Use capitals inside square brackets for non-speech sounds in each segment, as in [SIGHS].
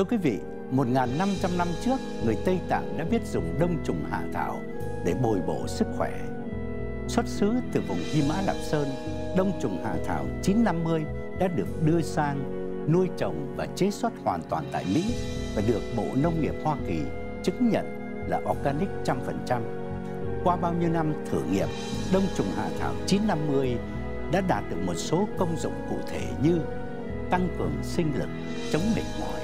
Thưa quý vị, 1.500 năm trước, người Tây Tạng đã biết dùng đông trùng hạ thảo để bồi bổ sức khỏe. Xuất xứ từ vùng Hy Mã Lạp Sơn, đông trùng hạ thảo 950 đã được đưa sang nuôi trồng và chế xuất hoàn toàn tại Mỹ và được Bộ Nông nghiệp Hoa Kỳ chứng nhận là organic 100%. Qua bao nhiêu năm thử nghiệm, đông trùng hạ thảo 950 đã đạt được một số công dụng cụ thể như tăng cường sinh lực, chống mệt mỏi,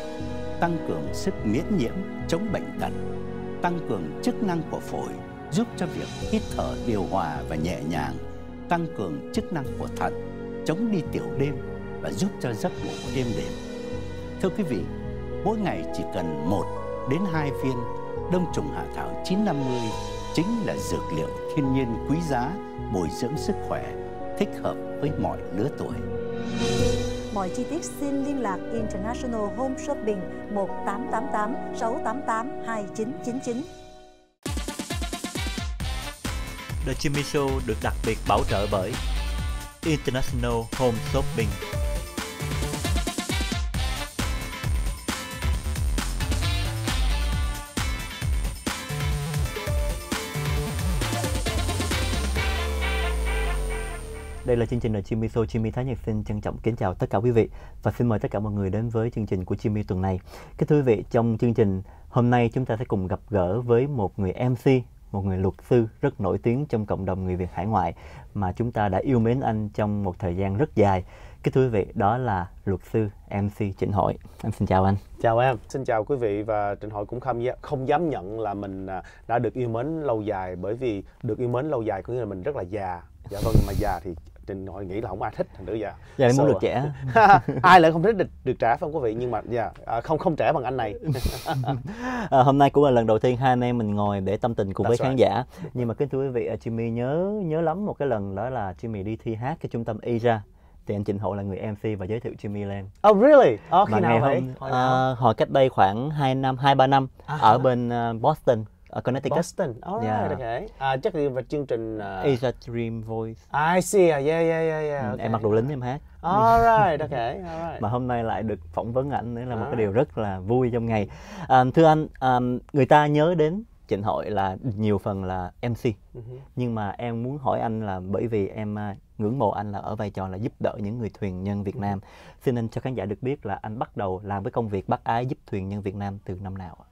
tăng cường sức miễn nhiễm chống bệnh tật, tăng cường chức năng của phổi giúp cho việc hít thở điều hòa và nhẹ nhàng, tăng cường chức năng của thận, chống đi tiểu đêm và giúp cho giấc ngủ êm đềm. Thưa quý vị, mỗi ngày chỉ cần 1 đến 2 viên đông trùng hạ thảo 950 chính là dược liệu thiên nhiên quý giá bồi dưỡng sức khỏe thích hợp với mọi lứa tuổi. Mọi chi tiết xin liên lạc International Home Shopping 1888 688 2999. The Jimmy Show được đặc biệt bảo trợ bởi International Home Shopping. Đây là chương trình ở Jimmy Show. Jimmy Thái Nhật xin trân trọng kính chào tất cả quý vị và xin mời tất cả mọi người đến với chương trình của Jimmy tuần này. Kính thưa quý vị, trong chương trình hôm nay chúng ta sẽ cùng gặp gỡ với một người MC, một người luật sư rất nổi tiếng trong cộng đồng người Việt hải ngoại mà chúng ta đã yêu mến anh trong một thời gian rất dài. Kính thưa quý vị, đó là luật sư MC Trịnh Hội. Em xin chào anh. Chào em. Xin chào quý vị và Trịnh Hội cũng không không dám nhận là mình à, đã được yêu mến lâu dài bởi vì được yêu mến lâu dài có nghĩa là mình rất là già. Dạ vâng, mà già thì trình hội nghĩ là không ai thích thành thử giờ giờ so, muốn được trẻ [LAUGHS] ai lại không thích được, được trẻ phải không quý vị nhưng mà yeah, dạ, à, không không trẻ bằng anh này [LAUGHS] à, hôm nay cũng là lần đầu tiên hai anh em mình ngồi để tâm tình cùng That's với right. khán giả nhưng mà kính thưa quý vị à, Jimmy nhớ nhớ lắm một cái lần đó là Jimmy đi thi hát cái trung tâm Asia thì anh Trịnh Hậu là người MC và giới thiệu Jimmy lên. Oh really? Oh, khi Mà nào vậy? Hôm, uh, hồi cách đây khoảng 2 năm, 2 3 năm à. ở bên uh, Boston ở Connecticut. Boston. All right, okay. À, chắc là về chương trình... Uh... À. Asia Dream Voice. I see, yeah, yeah, yeah. yeah. Ừ, okay. Em mặc đồ lính em hát. All right, okay, all right. Mà hôm nay lại được phỏng vấn ảnh nữa là all một cái à. điều rất là vui trong ngày. À, thưa anh, à, người ta nhớ đến Trịnh Hội là nhiều phần là MC. Mm-hmm. Nhưng mà em muốn hỏi anh là bởi vì em à, ngưỡng mộ anh là ở vai trò là giúp đỡ những người thuyền nhân Việt mm-hmm. Nam. Xin anh cho khán giả được biết là anh bắt đầu làm với công việc bắt ái giúp thuyền nhân Việt Nam từ năm nào ạ?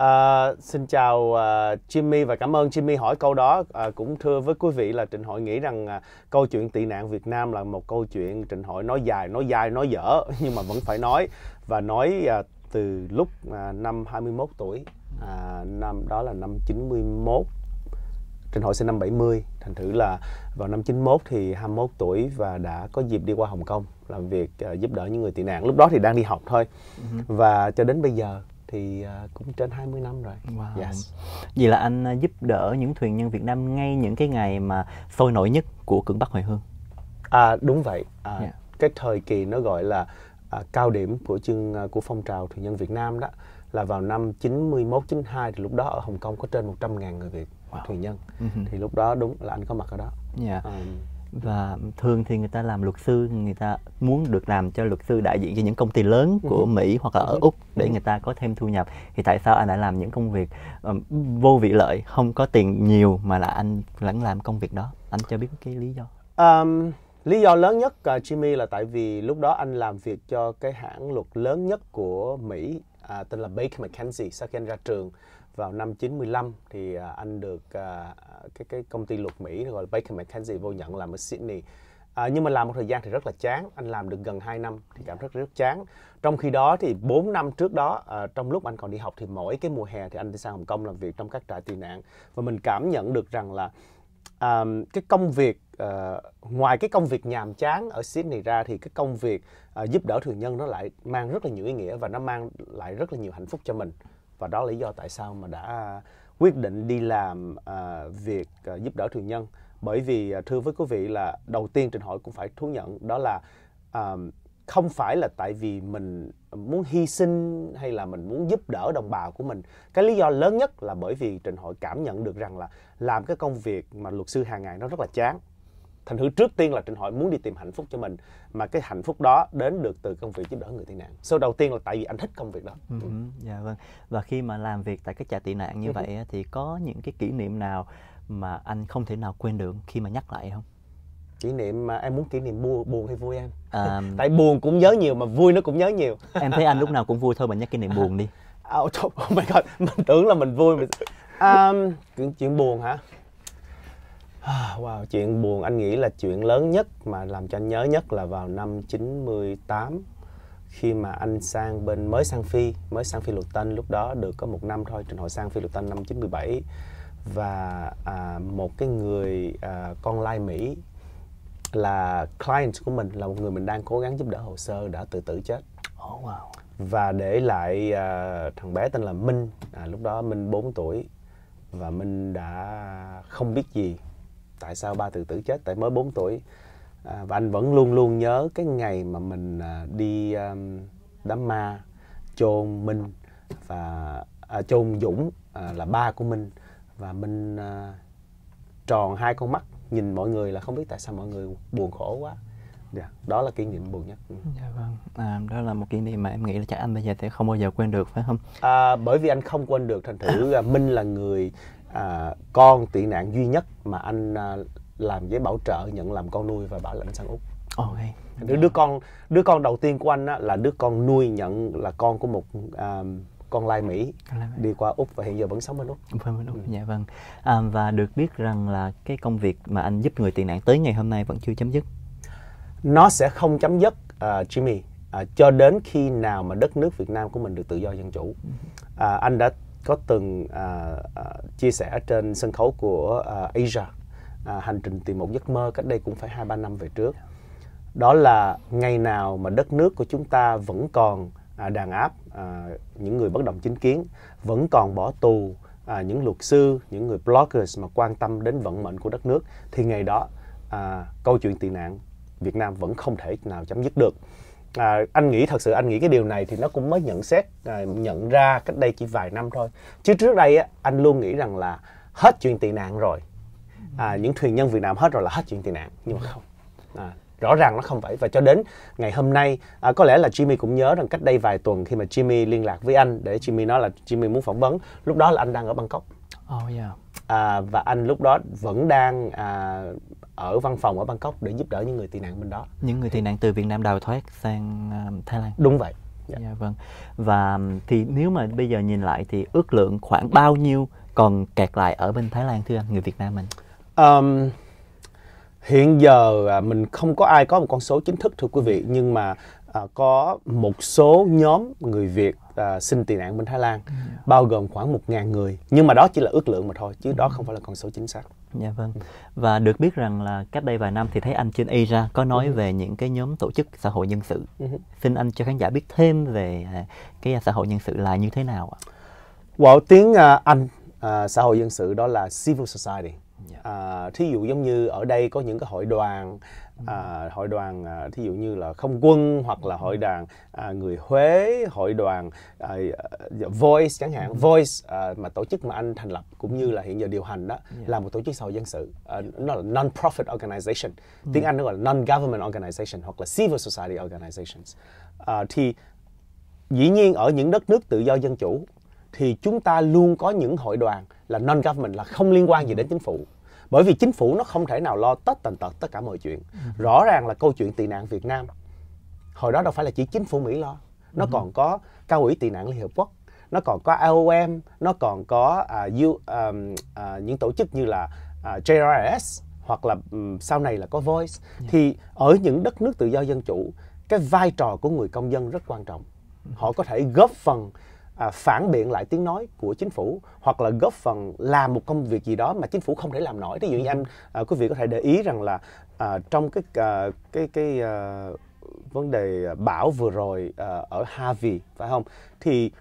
À, xin chào à, Jimmy và cảm ơn Jimmy hỏi câu đó. À, cũng thưa với quý vị là Trịnh Hội nghĩ rằng à, câu chuyện tị nạn Việt Nam là một câu chuyện Trịnh Hội nói dài, nói dài, nói dở [LAUGHS] nhưng mà vẫn phải nói và nói à, từ lúc à, năm 21 tuổi. À, năm đó là năm 91 Trịnh Hội sinh năm 70, thành thử là vào năm 91 thì 21 tuổi và đã có dịp đi qua Hồng Kông làm việc uh, giúp đỡ những người tị nạn. Lúc đó thì đang đi học thôi. Ừ và cho đến bây giờ thì à, cũng trên 20 năm rồi. Wow. Yes. Vậy là anh à, giúp đỡ những thuyền nhân Việt Nam ngay những cái ngày mà sôi nổi nhất của cưỡng Bắc Hoài Hương. À đúng vậy. À, yeah. Dạ. Cái thời kỳ nó gọi là à, cao điểm của chương à, của phong trào thuyền nhân Việt Nam đó là vào năm 91 92 thì lúc đó ở Hồng Kông có trên 100.000 người Việt wow. thuyền nhân. Uh-huh. Thì lúc đó đúng là anh có mặt ở đó. Yeah. Dạ. Um, và thường thì người ta làm luật sư người ta muốn được làm cho luật sư đại diện cho những công ty lớn ừ. của Mỹ hoặc là ừ. ở Úc để người ta có thêm thu nhập thì tại sao anh lại làm những công việc um, vô vị lợi không có tiền nhiều mà là anh vẫn làm công việc đó anh cho biết cái lý do um, lý do lớn nhất uh, Jimmy là tại vì lúc đó anh làm việc cho cái hãng luật lớn nhất của Mỹ à, tên là Baker McKenzie sau khi anh ra trường vào năm 95 thì à, anh được à, cái cái công ty luật Mỹ gọi là Baker McKenzie vô nhận làm ở Sydney À, nhưng mà làm một thời gian thì rất là chán anh làm được gần 2 năm thì cảm thấy rất, chán trong khi đó thì 4 năm trước đó à, trong lúc anh còn đi học thì mỗi cái mùa hè thì anh đi sang Hồng Kông làm việc trong các trại tị nạn và mình cảm nhận được rằng là um, cái công việc uh, ngoài cái công việc nhàm chán ở Sydney ra thì cái công việc uh, giúp đỡ thường nhân nó lại mang rất là nhiều ý nghĩa và nó mang lại rất là nhiều hạnh phúc cho mình và đó là lý do tại sao mà đã quyết định đi làm uh, việc uh, giúp đỡ thường nhân bởi vì uh, thưa với quý vị là đầu tiên trình hội cũng phải thú nhận đó là um, không phải là tại vì mình muốn hy sinh hay là mình muốn giúp đỡ đồng bào của mình cái lý do lớn nhất là bởi vì trịnh hội cảm nhận được rằng là làm cái công việc mà luật sư hàng ngày nó rất là chán thành thử trước tiên là trịnh hội muốn đi tìm hạnh phúc cho mình mà cái hạnh phúc đó đến được từ công việc giúp đỡ người tị nạn so đầu tiên là tại vì anh thích công việc đó ừ, ừ dạ vâng và khi mà làm việc tại các trại tị nạn như ừ. vậy thì có những cái kỷ niệm nào mà anh không thể nào quên được khi mà nhắc lại không kỷ niệm mà em muốn kỷ niệm buồn buồn hay vui em à, [LAUGHS] tại buồn cũng nhớ nhiều mà vui nó cũng nhớ nhiều [LAUGHS] em thấy anh lúc nào cũng vui thôi mình nhắc kỷ niệm buồn đi oh, [LAUGHS] oh my god mình tưởng là mình vui mình um, chuyện, chuyện buồn hả [SIGHS] ah, Wow, chuyện buồn anh nghĩ là chuyện lớn nhất mà làm cho anh nhớ nhất là vào năm 98 khi mà anh sang bên mới sang Phi, mới sang Phi Luật Tân lúc đó được có một năm thôi, trình hội sang Phi Luật Tân năm 97 và à, một cái người à, con lai Mỹ là client của mình là một người mình đang cố gắng giúp đỡ hồ sơ đã tự tử chết oh, wow. và để lại uh, thằng bé tên là Minh à, lúc đó Minh 4 tuổi và Minh đã không biết gì tại sao ba tự tử chết tại mới 4 tuổi à, và anh vẫn luôn luôn nhớ cái ngày mà mình à, đi um, đám ma chôn Minh và à, chôn Dũng à, là ba của Minh và Minh à, tròn hai con mắt nhìn mọi người là không biết tại sao mọi người buồn khổ quá yeah. Dạ. đó là kỷ niệm buồn nhất ừ. dạ vâng à, đó là một kỷ niệm mà em nghĩ là chắc anh bây giờ sẽ không bao giờ quên được phải không à, bởi vì anh không quên được thành thử à. minh là người à, con tị nạn duy nhất mà anh à, làm giấy bảo trợ nhận làm con nuôi và bảo lãnh sang úc okay. đứa, đứa con đứa con đầu tiên của anh á, là đứa con nuôi nhận là con của một à, con lai Mỹ, con lai Mỹ. đi qua Úc và hiện giờ vẫn sống bên Úc. Vẫn bên Úc, ừ. dạ vâng. À, và được biết rằng là cái công việc mà anh giúp người tị nạn tới ngày hôm nay vẫn chưa chấm dứt. Nó sẽ không chấm dứt, uh, Jimmy, uh, cho đến khi nào mà đất nước Việt Nam của mình được tự do dân chủ. Uh, anh đã có từng uh, uh, chia sẻ trên sân khấu của uh, Asia uh, hành trình tìm một giấc mơ cách đây cũng phải hai ba năm về trước. Dạ. Đó là ngày nào mà đất nước của chúng ta vẫn còn À, đàn áp à, những người bất đồng chính kiến vẫn còn bỏ tù à, những luật sư những người bloggers mà quan tâm đến vận mệnh của đất nước thì ngày đó câu chuyện tị nạn Việt Nam vẫn không thể nào chấm dứt được à, anh nghĩ thật sự anh nghĩ cái điều này thì nó cũng mới nhận xét à, nhận ra cách đây chỉ vài năm thôi chứ trước đây á, anh luôn nghĩ rằng là hết chuyện tị nạn rồi à, những thuyền nhân Việt Nam hết rồi là hết chuyện tị nạn nhưng mà không à, rõ ràng nó không phải và cho đến ngày hôm nay à, có lẽ là Jimmy cũng nhớ rằng cách đây vài tuần khi mà Jimmy liên lạc với anh để Jimmy nói là Jimmy muốn phỏng vấn lúc đó là anh đang ở Bangkok oh, yeah. à, và anh lúc đó vẫn đang à, ở văn phòng ở Bangkok để giúp đỡ những người tị nạn bên đó những người tị nạn từ Việt Nam đào thoát sang um, Thái Lan đúng vậy yeah. yeah, vâng và thì nếu mà bây giờ nhìn lại thì ước lượng khoảng bao nhiêu còn kẹt lại ở bên Thái Lan thưa anh người Việt Nam mình um, hiện giờ à, mình không có ai có một con số chính thức thưa quý vị nhưng mà à, có một số nhóm người Việt à, xin tị nạn bên Thái Lan dạ. bao gồm khoảng một ngàn người nhưng mà đó chỉ là ước lượng mà thôi chứ đó ừ. không phải là con số chính xác. Dạ vâng. Ừ. Và được biết rằng là cách đây vài năm thì thấy anh trên Asia có nói ừ. về những cái nhóm tổ chức xã hội nhân sự. Xin anh cho khán giả biết thêm về cái xã hội nhân sự là như thế nào ạ? Well, tiếng Anh xã hội dân sự đó là civil society. Dạ. à, thí dụ giống như ở đây có những cái hội đoàn ừ. à, hội đoàn à, thí dụ như là không quân hoặc là ừ. hội đoàn à, người Huế hội đoàn à, dạ, Voice chẳng hạn ừ. Voice à, mà tổ chức mà anh thành lập cũng như là hiện giờ điều hành đó dạ. là một tổ chức xã hội dân sự à, nó là non-profit organization tiếng Anh nó gọi là non-government organization hoặc là civil society organizations à, thì dĩ nhiên ở những đất nước tự do dân chủ thì chúng ta luôn có những hội đoàn là non government là không liên quan gì đến chính phủ bởi vì chính phủ nó không thể nào lo tất tần tật tất cả mọi chuyện ừ. rõ ràng là câu chuyện tị nạn việt nam hồi đó đâu phải là chỉ chính phủ mỹ lo nó ừ. còn có cao ủy tị nạn liên hợp quốc nó còn có IOM nó còn có uh, U, um, uh, những tổ chức như là uh, à, JRS hoặc là um, sau này là có Voice yeah. thì ở những đất nước tự do dân chủ cái vai trò của người công dân rất quan trọng họ có thể góp phần à, phản biện lại tiếng nói của chính phủ hoặc là góp phần làm một công việc gì đó mà chính phủ không thể làm nổi. Ví dụ như em ừ. à, quý vị có thể để ý rằng là à, trong cái à, cái cái à, vấn đề bão vừa rồi à, ở Harvey phải không? Thì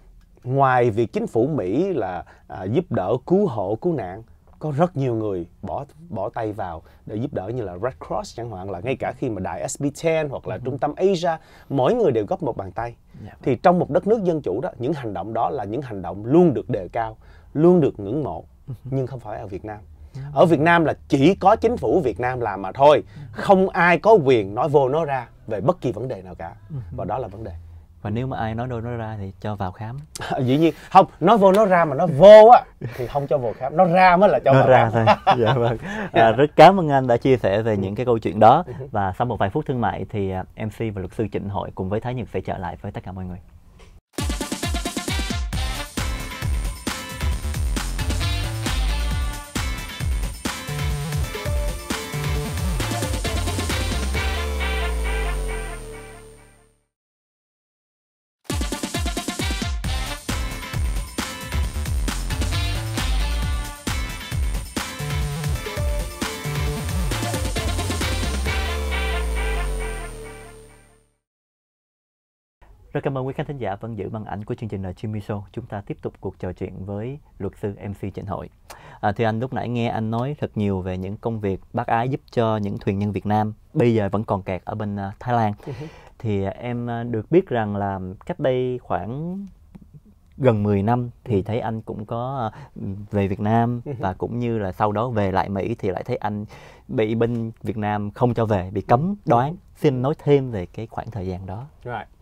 ngoài việc chính phủ Mỹ là à, giúp đỡ cứu hộ cứu nạn có rất nhiều người bỏ bỏ tay vào để giúp đỡ như là Red Cross chẳng hạn là ngay cả khi mà đại SB10 hoặc là ừ. trung tâm Asia mỗi người đều góp một bàn tay yeah. Dạ vâng. thì trong một đất nước dân chủ đó những hành động đó là những hành động luôn được đề cao luôn được ngưỡng mộ ừ nhưng không phải ở Việt Nam dạ vâng. ở Việt Nam là chỉ có chính phủ Việt Nam làm mà thôi ừ không ai có quyền nói vô nói ra về bất kỳ vấn đề nào cả ừ và đó là vấn đề và nếu mà ai nói đâu nói ra thì cho vào khám à, [LAUGHS] dĩ nhiên không nói vô nói ra mà nói vô á thì không cho vào khám nó ra mới là cho nó vào ra khám. thôi [LAUGHS] dạ vâng [LAUGHS] à, rất cảm ơn anh đã chia sẻ về những cái câu chuyện đó ừ và sau một vài phút thương mại thì à, mc và luật sư trịnh hội cùng với thái nhật sẽ trở lại với tất cả mọi người Rất cảm ơn quý khán thính giả vẫn giữ màn ảnh của chương trình là Jimmy Show. Chúng ta tiếp tục cuộc trò chuyện với luật sư MC Trịnh Hội. À, thì anh lúc nãy nghe anh nói thật nhiều về những công việc bác ái giúp cho những thuyền nhân Việt Nam bây giờ vẫn còn kẹt ở bên à, Thái Lan. Ừ thì em à, được biết rằng là cách đây khoảng gần 10 năm thì ừ. thấy anh cũng có à, về Việt Nam ừ và cũng như là sau đó về lại Mỹ thì lại thấy anh bị bên Việt Nam không cho về bị cấm đoán xin nói thêm về cái khoảng thời gian đó. Right.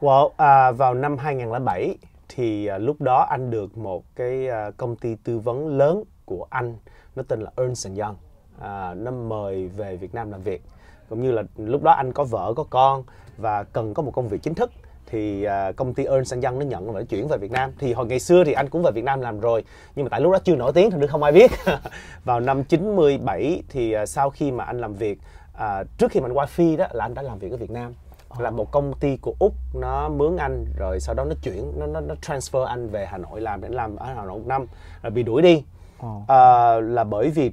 Well, uh, vào năm 2007 thì uh, lúc đó anh được một cái uh, công ty tư vấn lớn của Anh nó tên là Ernst Young. Uh, nó mời về Việt Nam làm việc. Cũng như là lúc đó anh có vợ có con và cần có một công việc chính thức thì uh, công ty Ernst Young nó nhận và chuyển về Việt Nam. Thì hồi ngày xưa thì anh cũng về Việt Nam làm rồi, nhưng mà tại lúc đó chưa nổi tiếng thì không ai biết. [LAUGHS] vào năm 97 thì uh, sau khi mà anh làm việc uh, trước khi mà anh qua Phi đó là anh đã làm việc ở Việt Nam là một công ty của úc nó mướn anh rồi sau đó nó chuyển nó nó, nó transfer anh về hà nội làm để làm ở hà nội một năm rồi bị đuổi đi oh. à, là bởi vì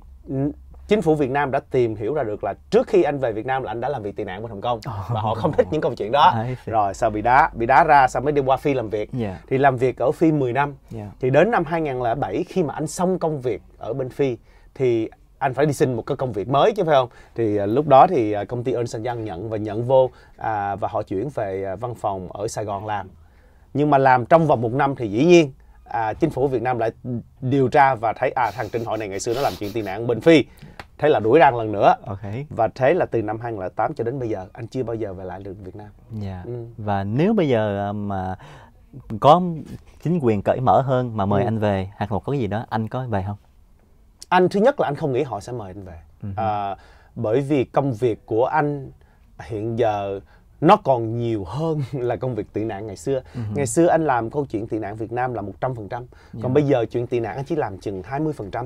chính phủ Việt Nam đã tìm hiểu ra được là trước khi anh về Việt Nam là anh đã làm việc tị nạn bên Hồng Kông oh. và họ không thích những câu chuyện đó rồi sau bị đá bị đá ra sau mới đi qua Phi làm việc yeah. Dạ. thì làm việc ở Phi 10 năm yeah. Dạ. thì đến năm 2007 khi mà anh xong công việc ở bên Phi thì anh phải đi xin một cái công việc mới chứ phải không thì à, lúc đó thì à, công ty Ernst Young nhận và nhận vô à, và họ chuyển về à, văn phòng ở Sài Gòn làm nhưng mà làm trong vòng một năm thì dĩ nhiên à, chính phủ Việt Nam lại điều tra và thấy à thằng Trịnh Hội này ngày xưa nó làm chuyện tị nạn bên Phi thế là đuổi ra lần nữa okay. và thế là từ năm 2008 cho đến bây giờ anh chưa bao giờ về lại được Việt Nam yeah. Dạ. ừ. và nếu bây giờ à, mà có chính quyền cởi mở hơn mà mời ừ. anh về hoặc một cái gì đó anh có về không anh thứ nhất là anh không nghĩ họ sẽ mời anh về ừ à, bởi vì công việc của anh hiện giờ nó còn nhiều hơn [LAUGHS] là công việc tị nạn ngày xưa. Uh-huh. Ngày xưa anh làm câu chuyện tị nạn Việt Nam là 100%, còn dạ. bây giờ chuyện tị nạn anh chỉ làm chừng 20%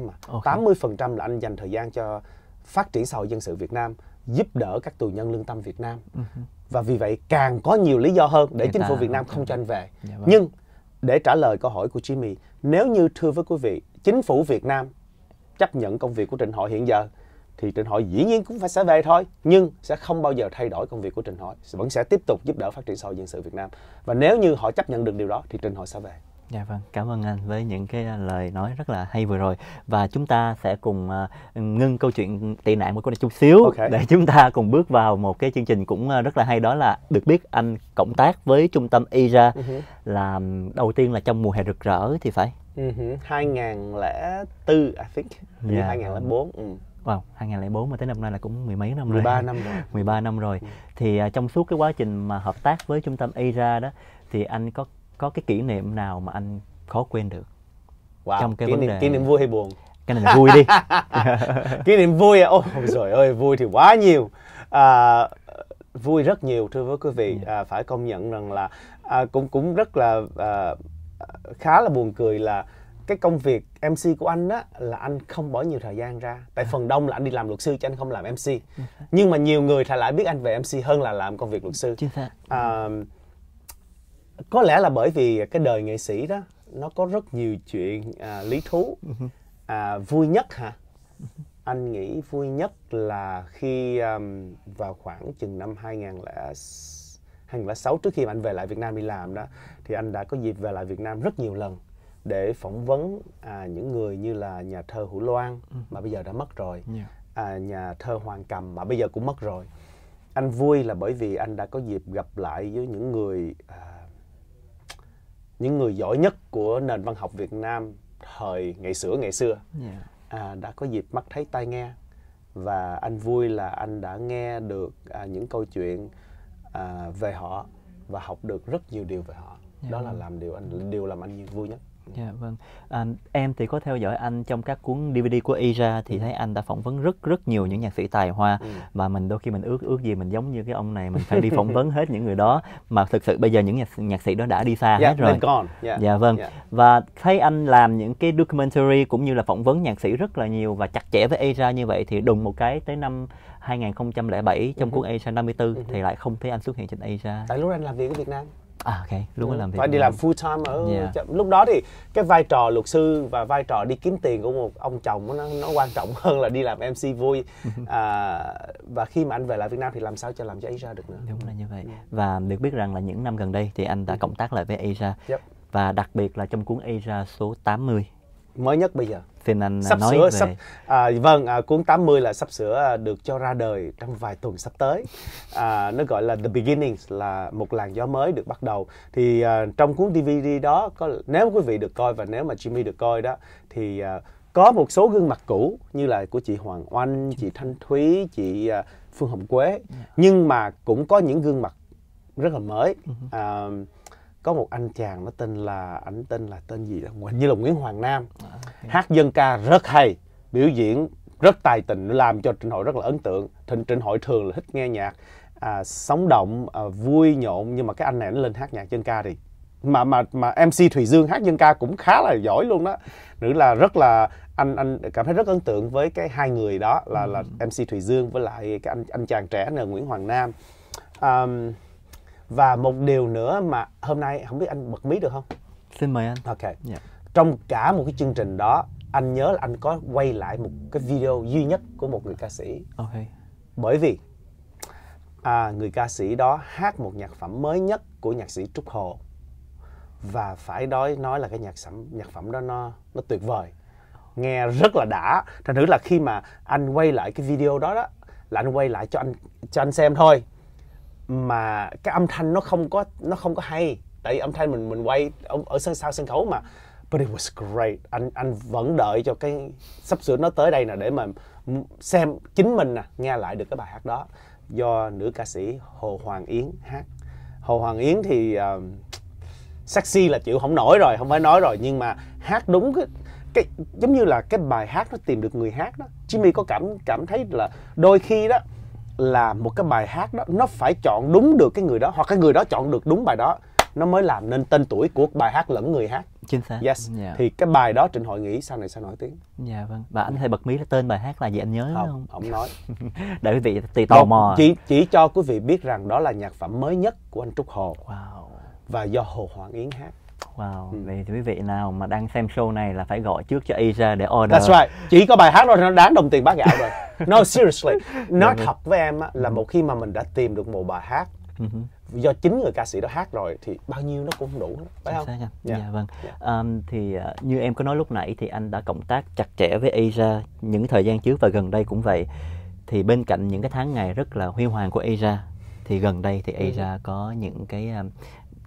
mà. tám Okay. trăm là anh dành thời gian cho phát triển xã hội dân sự Việt Nam, giúp đỡ các tù nhân lương tâm Việt Nam. Uh-huh. Và vì vậy càng có nhiều lý do hơn để Người chính phủ Việt Nam không cho anh về. Yeah, dạ vâng. Nhưng để trả lời câu hỏi của Jimmy, nếu như thưa với quý vị, chính phủ Việt Nam chấp nhận công việc của Trịnh Hội hiện giờ thì Trịnh Hội dĩ nhiên cũng phải sẽ về thôi nhưng sẽ không bao giờ thay đổi công việc của Trịnh Hội vẫn sẽ tiếp tục giúp đỡ phát triển xã hội dân sự Việt Nam và nếu như họ chấp nhận được điều đó thì Trịnh Hội sẽ về Dạ vâng, cảm ơn anh với những cái à, lời nói rất là hay vừa rồi và chúng ta sẽ cùng à, ngưng câu chuyện tị nạn của cô này chút xíu okay. để chúng ta cùng bước vào một cái chương trình cũng à, rất là hay đó là được biết anh cộng tác với trung tâm IRA uh-huh. Ừ là đầu tiên là trong mùa hè rực rỡ thì phải Uh-huh. Ừ 2004 I think yeah. Như 2004 dạ. ừ. Wow, 2004 mà tới năm nay là cũng mười mấy năm 13 rồi 13 [LAUGHS] năm rồi 13 năm rồi Thì uh, trong suốt cái quá trình mà hợp tác với trung tâm Ira đó Thì anh có có cái kỷ niệm nào mà anh khó quên được wow. Trong cái kỷ vấn niệm, đề Kỷ niệm vui hay buồn? Cái này là vui đi [LAUGHS] Kỷ niệm vui à? Ôi trời ơi, vui thì quá nhiều à, Vui rất nhiều thưa với quý vị dạ. à, Phải công nhận rằng là à, cũng cũng rất là à, khá là buồn cười là cái công việc MC của anh á là anh không bỏ nhiều thời gian ra tại à. phần đông là anh đi làm luật sư chứ anh không làm MC dạ. nhưng mà nhiều người thì lại biết anh về MC hơn là làm công việc luật sư à, có lẽ là bởi vì cái đời nghệ sĩ đó nó có rất nhiều chuyện à, lý thú ừ à, vui nhất hả anh nghĩ vui nhất là khi um, vào khoảng chừng năm 2006 2006 trước khi mà anh về lại Việt Nam đi làm đó thì anh đã có dịp về lại Việt Nam rất nhiều lần để phỏng vấn à, những người như là nhà thơ Hữu Loan ừ. mà bây giờ đã mất rồi, dạ. à, nhà thơ Hoàng Cầm mà bây giờ cũng mất rồi. Anh vui là bởi vì anh đã có dịp gặp lại với những người à, những người giỏi nhất của nền văn học Việt Nam thời ngày xưa ngày xưa. Dạ. À, đã có dịp mắt thấy tai nghe và anh vui là anh đã nghe được à, những câu chuyện À, về họ và học được rất nhiều điều về họ yeah. đó là dạ. làm điều anh điều làm anh vui nhất Dạ vâng. À, em thì có theo dõi anh trong các cuốn DVD của Ira thì ừ. thấy anh đã phỏng vấn rất rất nhiều những nhạc sĩ tài hoa ừ. mà mình đôi khi mình ước ước gì mình giống như cái ông này mình phải đi phỏng vấn hết những người đó mà thực sự bây giờ những nhạc nhạc sĩ đó đã đi xa yeah, dạ, hết rồi. Gone. Yeah. Dạ, dạ vâng. Yeah. Dạ. Và thấy anh làm những cái documentary cũng như là phỏng vấn nhạc sĩ rất là nhiều và chặt chẽ với Ira như vậy thì đùng một cái tới năm 2007 trong uh-huh. cuốn Asia 54 uh-huh. Ừ. thì lại không thấy anh xuất hiện trên Asia. Tại lúc anh làm việc ở Việt Nam À ok, lúc ừ. làm việc phải đi làm full time ở yeah. Dạ. lúc đó thì cái vai trò luật sư và vai trò đi kiếm tiền của một ông chồng nó nó quan trọng [LAUGHS] hơn là đi làm MC vui. [LAUGHS] à, và khi mà anh về lại Việt Nam thì làm sao cho làm cho Asia được nữa. Đúng là như vậy. Ừ. Và được biết rằng là những năm gần đây thì anh đã ừ. cộng tác lại với Asia. Yep. Và đặc biệt là trong cuốn Asia số 80 mới nhất bây giờ xin anh à, sắp nói sửa về... sắp à, vâng à, cuốn 80 là sắp sửa à, được cho ra đời trong vài tuần sắp tới à, nó gọi là the beginnings là một làn gió mới được bắt đầu thì à, trong cuốn DVD đó có nếu quý vị được coi và nếu mà Jimmy được coi đó thì à, có một số gương mặt cũ như là của chị Hoàng Oanh, chị Thanh Thúy, chị à, Phương Hồng Quế dạ. nhưng mà cũng có những gương mặt rất là mới ừ à, có một anh chàng nó tên là ảnh tên là tên gì đó như là Nguyễn Hoàng Nam à, hát dân ca rất hay biểu diễn rất tài tình làm cho Trịnh Hội rất là ấn tượng Trịnh Trịnh Hội thường là thích nghe nhạc à, sống động à, vui nhộn nhưng mà cái anh này nó lên hát nhạc dân ca thì mà mà mà MC Thùy Dương hát dân ca cũng khá là giỏi luôn đó nữ là rất là anh anh cảm thấy rất ấn tượng với cái hai người đó là là ừ. MC Thùy Dương với lại cái anh anh chàng trẻ là Nguyễn Hoàng Nam um, và một điều nữa mà hôm nay không biết anh bật mí được không xin mời anh ok yeah. Dạ. trong cả một cái chương trình đó anh nhớ là anh có quay lại một cái video duy nhất của một người ca sĩ ok bởi vì à, người ca sĩ đó hát một nhạc phẩm mới nhất của nhạc sĩ Trúc Hồ và phải nói nói là cái nhạc phẩm nhạc phẩm đó nó nó tuyệt vời nghe rất là đã thành thử là khi mà anh quay lại cái video đó đó là anh quay lại cho anh cho anh xem thôi mà cái âm thanh nó không có nó không có hay tại vì âm thanh mình mình quay ở, ở sân sau sân khấu mà but it was great anh anh vẫn đợi cho cái sắp sửa nó tới đây nè để mà xem chính mình nè nghe lại được cái bài hát đó do nữ ca sĩ Hồ Hoàng Yến hát Hồ Hoàng Yến thì uh, sexy là chịu không nổi rồi không phải nói rồi nhưng mà hát đúng cái cái giống như là cái bài hát nó tìm được người hát đó Jimmy có cảm cảm thấy là đôi khi đó là một cái bài hát đó nó phải chọn đúng được cái người đó hoặc cái người đó chọn được đúng bài đó nó mới làm nên tên tuổi của bài hát lẫn người hát chính xác yes yeah. Dạ. thì cái bài đó trịnh hội nghĩ sau này sao nổi tiếng dạ yeah, vâng và anh hay bật mí là tên bài hát là gì anh nhớ không không, không nói [LAUGHS] để quý vị tùy tò mò chỉ chỉ cho quý vị biết rằng đó là nhạc phẩm mới nhất của anh trúc hồ wow. và do hồ hoàng yến hát Wow, ừ. vậy thì quý vị nào mà đang xem show này là phải gọi trước cho y để order. That's right. Chỉ có bài hát rồi nó đáng đồng tiền bát gạo rồi. No [LAUGHS] seriously, nói thật dạ vâng. với em á, là ừ. một khi mà mình đã tìm được một bài hát ừ do chính người ca sĩ đó hát rồi thì bao nhiêu nó cũng đủ phải không? Yeah. Dạ. dạ vâng. Yeah. Dạ. Um, thì uh, như em có nói lúc nãy thì anh đã cộng tác chặt chẽ với Asia những thời gian trước và gần đây cũng vậy. Thì bên cạnh những cái tháng ngày rất là huy hoàng của Asia thì gần đây thì Asia ừ. có những cái um,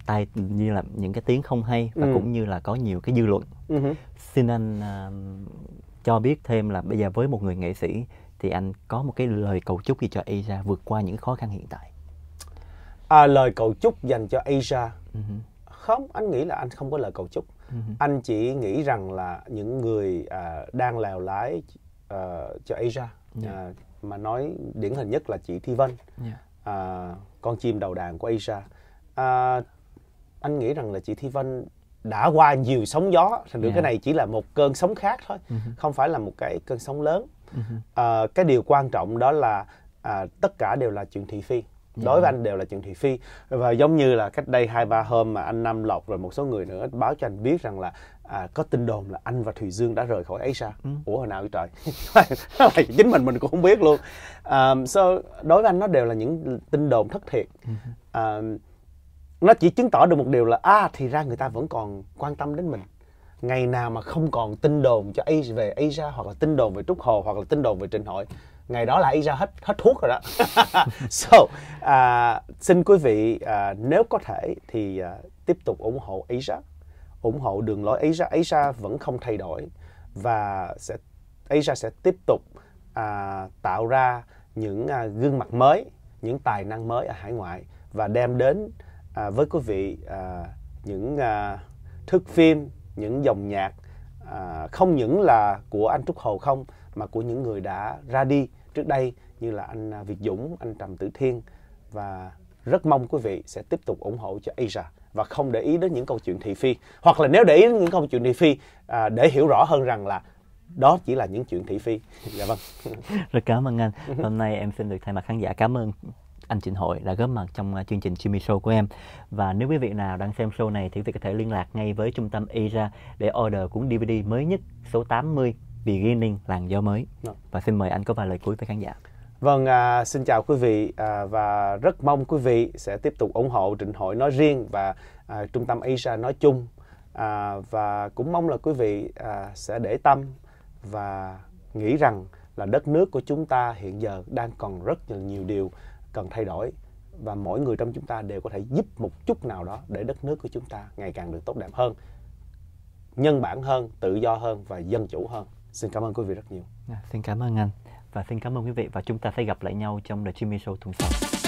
tay như là những cái tiếng không hay và ừ. cũng như là có nhiều cái dư luận ừ. xin anh uh, cho biết thêm là bây giờ với một người nghệ sĩ thì anh có một cái lời cầu chúc gì cho Asia vượt qua những khó khăn hiện tại à, lời cầu chúc dành cho Asia ừ. không anh nghĩ là anh không có lời cầu chúc ừ. anh chỉ nghĩ rằng là những người à, đang lèo lái à, cho Asia yeah. Dạ. à, mà nói điển hình nhất là chị Thi Vân yeah. Dạ. à, con chim đầu đàn của Asia à, anh nghĩ rằng là chị Thi Vân đã qua nhiều sóng gió thành được yeah. cái dạ. này chỉ là một cơn sóng khác thôi uh-huh. không phải là một cái cơn sóng lớn uh-huh. à, cái điều quan trọng đó là à, tất cả đều là chuyện thị phi Yeah. Dạ. đối với anh đều là chuyện thị phi và giống như là cách đây hai ba hôm mà anh Nam Lộc rồi một số người nữa báo cho anh biết rằng là à, có tin đồn là anh và Thùy Dương đã rời khỏi Asia ừ. ủa hồi nào vậy trời [LAUGHS] chính mình mình cũng không biết luôn um, so đối với anh nó đều là những tin đồn thất thiệt um, nó chỉ chứng tỏ được một điều là à thì ra người ta vẫn còn quan tâm đến mình ngày nào mà không còn tin đồn cho Asia về Asia hoặc là tin đồn về Trúc Hồ hoặc là tin đồn về trình Hội ngày đó là Asia hết hết thuốc rồi đó [LAUGHS] so uh, xin quý vị uh, nếu có thể thì uh, tiếp tục ủng hộ Asia ủng hộ đường lối Asia Asia vẫn không thay đổi và sẽ Asia sẽ tiếp tục uh, tạo ra những uh, gương mặt mới những tài năng mới ở hải ngoại và đem đến à, với quý vị à, những à, thước phim, những dòng nhạc à, không những là của anh Trúc hồ không mà của những người đã ra đi trước đây như là anh à, Việt Dũng, anh Trầm Tử Thiên và rất mong quý vị sẽ tiếp tục ủng hộ cho Asia và không để ý đến những câu chuyện thị phi hoặc là nếu để ý đến những câu chuyện thị phi à, để hiểu rõ hơn rằng là đó chỉ là những chuyện thị phi [LAUGHS] dạ vâng rất cảm ơn anh hôm nay em xin được thay mặt khán giả cảm ơn anh Trịnh Hội đã góp mặt trong à, chương trình Jimmy Show của em. Và nếu quý vị nào đang xem show này thì quý vị có thể liên lạc ngay với trung tâm Asia để order cuốn DVD mới nhất số 80 Beginning làng gió mới. Dạ. Và xin mời anh có vài lời cuối với khán giả. Vâng, à, xin chào quý vị à, và rất mong quý vị sẽ tiếp tục ủng hộ Trịnh Hội nói riêng và à, trung tâm Asia nói chung à, và cũng mong là quý vị à, sẽ để tâm và nghĩ rằng là đất nước của chúng ta hiện giờ đang còn rất là nhiều điều cần thay đổi và mỗi người trong chúng ta đều có thể giúp một chút nào đó để đất nước của chúng ta ngày càng được tốt đẹp hơn nhân bản hơn tự do hơn và dân chủ hơn xin cảm ơn quý vị rất nhiều à, xin cảm ơn anh và xin cảm ơn quý vị và chúng ta sẽ gặp lại nhau trong The Jimmy Show tuần sau